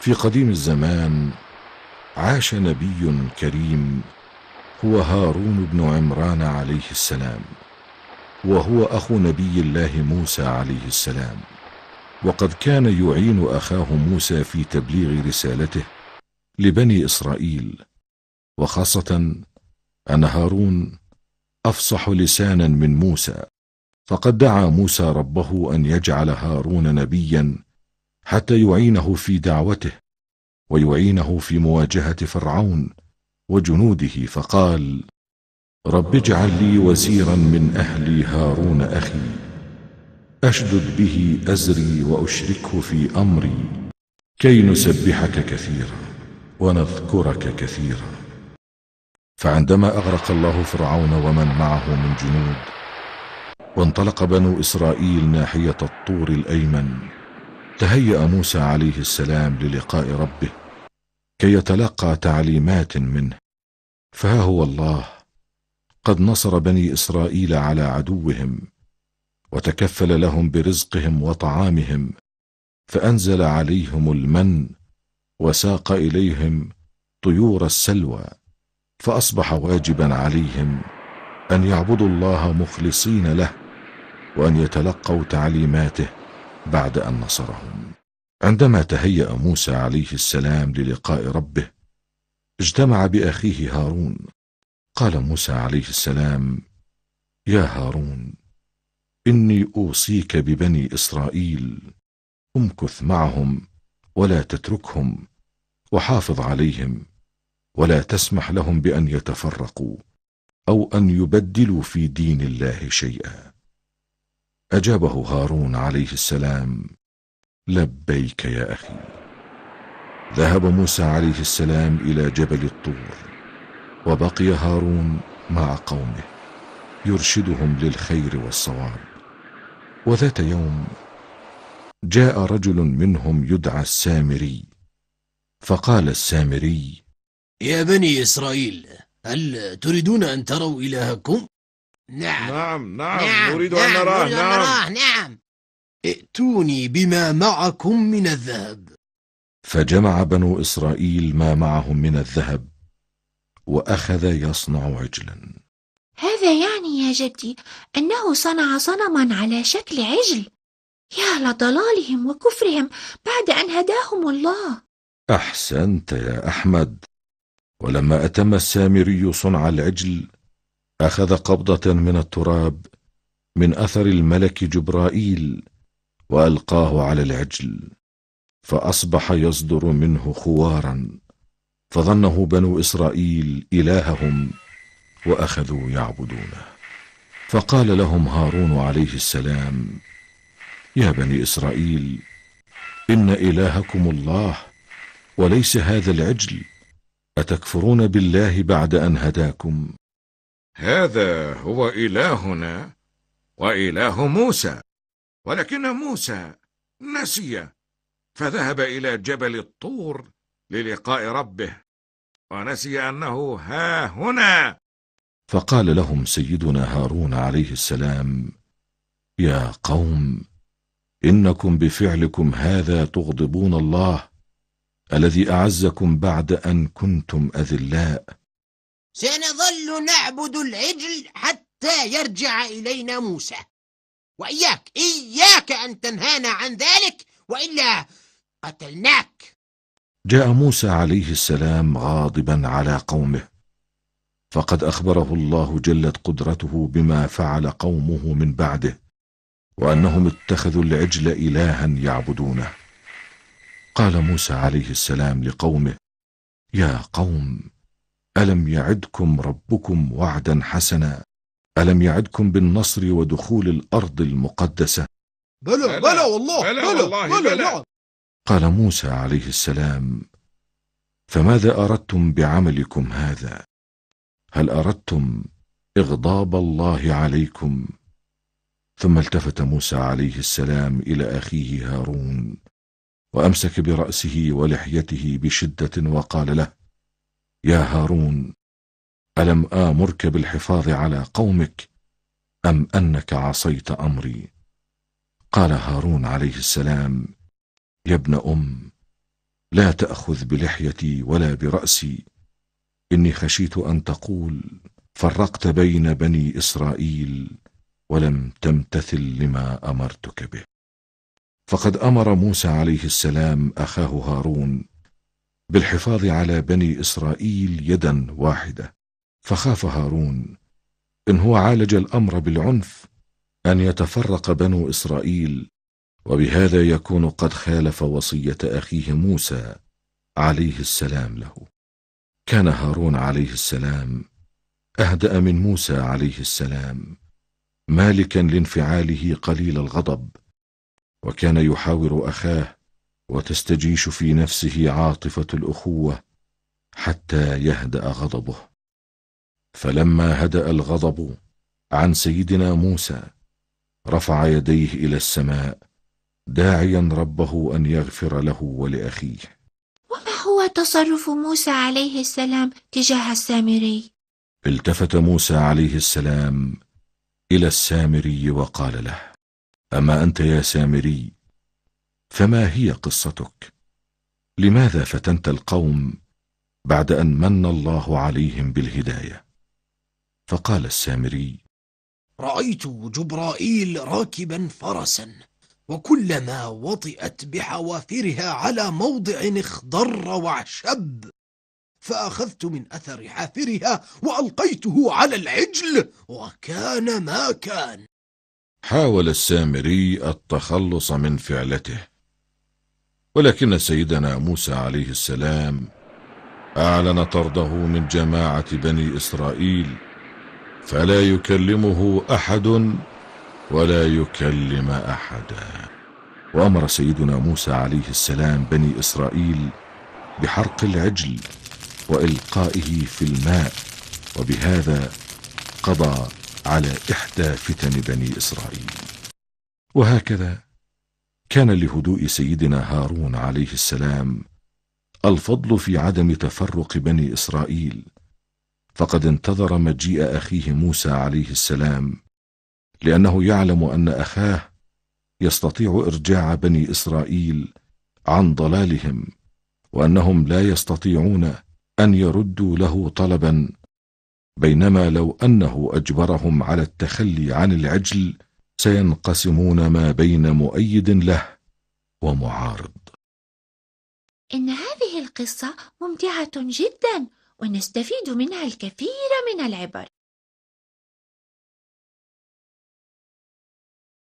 في قديم الزمان عاش نبي كريم هو هارون بن عمران عليه السلام وهو اخو نبي الله موسى عليه السلام وقد كان يعين اخاه موسى في تبليغ رسالته لبني اسرائيل وخاصه ان هارون افصح لسانا من موسى فقد دعا موسى ربه ان يجعل هارون نبيا حتى يعينه في دعوته ويعينه في مواجهة فرعون وجنوده فقال رب اجعل لي وزيرا من أهلي هارون أخي أشدد به أزري وأشركه في أمري كي نسبحك كثيرا ونذكرك كثيرا فعندما أغرق الله فرعون ومن معه من جنود وانطلق بنو إسرائيل ناحية الطور الأيمن تهيأ موسى عليه السلام للقاء ربه كي يتلقى تعليمات منه فها هو الله قد نصر بني إسرائيل على عدوهم وتكفل لهم برزقهم وطعامهم فأنزل عليهم المن وساق إليهم طيور السلوى فأصبح واجبا عليهم أن يعبدوا الله مخلصين له وأن يتلقوا تعليماته بعد أن نصرهم عندما تهيأ موسى عليه السلام للقاء ربه اجتمع بأخيه هارون قال موسى عليه السلام يا هارون إني أوصيك ببني إسرائيل امكث معهم ولا تتركهم وحافظ عليهم ولا تسمح لهم بأن يتفرقوا أو أن يبدلوا في دين الله شيئا أجابه هارون عليه السلام لبيك يا أخي ذهب موسى عليه السلام إلى جبل الطور وبقي هارون مع قومه يرشدهم للخير والصواب وذات يوم جاء رجل منهم يدعى السامري فقال السامري يا بني إسرائيل هل تريدون أن تروا إلهكم؟ نعم. نعم نعم نعم, نريد نعم. أن نراه نعم. نراه نعم ائتوني بما معكم من الذهب فجمع بنو إسرائيل ما معهم من الذهب وأخذ يصنع عجلا هذا يعني يا جدي أنه صنع صنما على شكل عجل يا لضلالهم وكفرهم بعد أن هداهم الله أحسنت يا أحمد ولما أتم السامري صنع العجل أخذ قبضة من التراب من أثر الملك جبرائيل وألقاه على العجل فأصبح يصدر منه خوارا فظنه بنو إسرائيل إلههم وأخذوا يعبدونه فقال لهم هارون عليه السلام يا بني إسرائيل إن إلهكم الله وليس هذا العجل أتكفرون بالله بعد أن هداكم هذا هو إلهنا وإله موسى ولكن موسى نسي فذهب إلى جبل الطور للقاء ربه ونسي أنه ها هنا فقال لهم سيدنا هارون عليه السلام يا قوم إنكم بفعلكم هذا تغضبون الله الذي أعزكم بعد أن كنتم أذلاء سنة نعبد العجل حتى يرجع إلينا موسى وإياك إياك أن تنهانا عن ذلك وإلا قتلناك جاء موسى عليه السلام غاضبا على قومه فقد أخبره الله جلت قدرته بما فعل قومه من بعده وأنهم اتخذوا العجل إلها يعبدونه قال موسى عليه السلام لقومه يا قوم ألم يعدكم ربكم وعدا حسنا ألم يعدكم بالنصر ودخول الأرض المقدسة بلى بلى والله بلى والله بلى بلى نعم. قال موسى عليه السلام فماذا أردتم بعملكم هذا هل أردتم إغضاب الله عليكم ثم التفت موسى عليه السلام إلى أخيه هارون وأمسك برأسه ولحيته بشدة وقال له يا هارون ألم آمرك بالحفاظ على قومك أم أنك عصيت أمري قال هارون عليه السلام يا ابن أم لا تأخذ بلحيتي ولا برأسي إني خشيت أن تقول فرقت بين بني إسرائيل ولم تمتثل لما أمرتك به فقد أمر موسى عليه السلام أخاه هارون بالحفاظ على بني إسرائيل يدا واحدة فخاف هارون إن هو عالج الأمر بالعنف أن يتفرق بنو إسرائيل وبهذا يكون قد خالف وصية أخيه موسى عليه السلام له كان هارون عليه السلام أهدأ من موسى عليه السلام مالكا لانفعاله قليل الغضب وكان يحاور أخاه وتستجيش في نفسه عاطفة الأخوة حتى يهدأ غضبه فلما هدأ الغضب عن سيدنا موسى رفع يديه إلى السماء داعيا ربه أن يغفر له ولأخيه وما هو تصرف موسى عليه السلام تجاه السامري؟ التفت موسى عليه السلام إلى السامري وقال له أما أنت يا سامري فما هي قصتك لماذا فتنت القوم بعد ان من الله عليهم بالهدايه فقال السامري رايت جبرائيل راكبا فرسا وكلما وطئت بحوافرها على موضع اخضر وعشب فأخذت من أثر حافرها وألقيته على العجل وكان ما كان حاول السامري التخلص من فعلته ولكن سيدنا موسى عليه السلام أعلن طرده من جماعة بني إسرائيل فلا يكلمه أحد ولا يكلم أحدا وأمر سيدنا موسى عليه السلام بني إسرائيل بحرق العجل وإلقائه في الماء وبهذا قضى على إحدى فتن بني إسرائيل وهكذا كان لهدوء سيدنا هارون عليه السلام الفضل في عدم تفرق بني إسرائيل فقد انتظر مجيء أخيه موسى عليه السلام لأنه يعلم أن أخاه يستطيع إرجاع بني إسرائيل عن ضلالهم وأنهم لا يستطيعون أن يردوا له طلبا بينما لو أنه أجبرهم على التخلي عن العجل سينقسمون ما بين مؤيد له ومعارض إن هذه القصة ممتعة جدا ونستفيد منها الكثير من العبر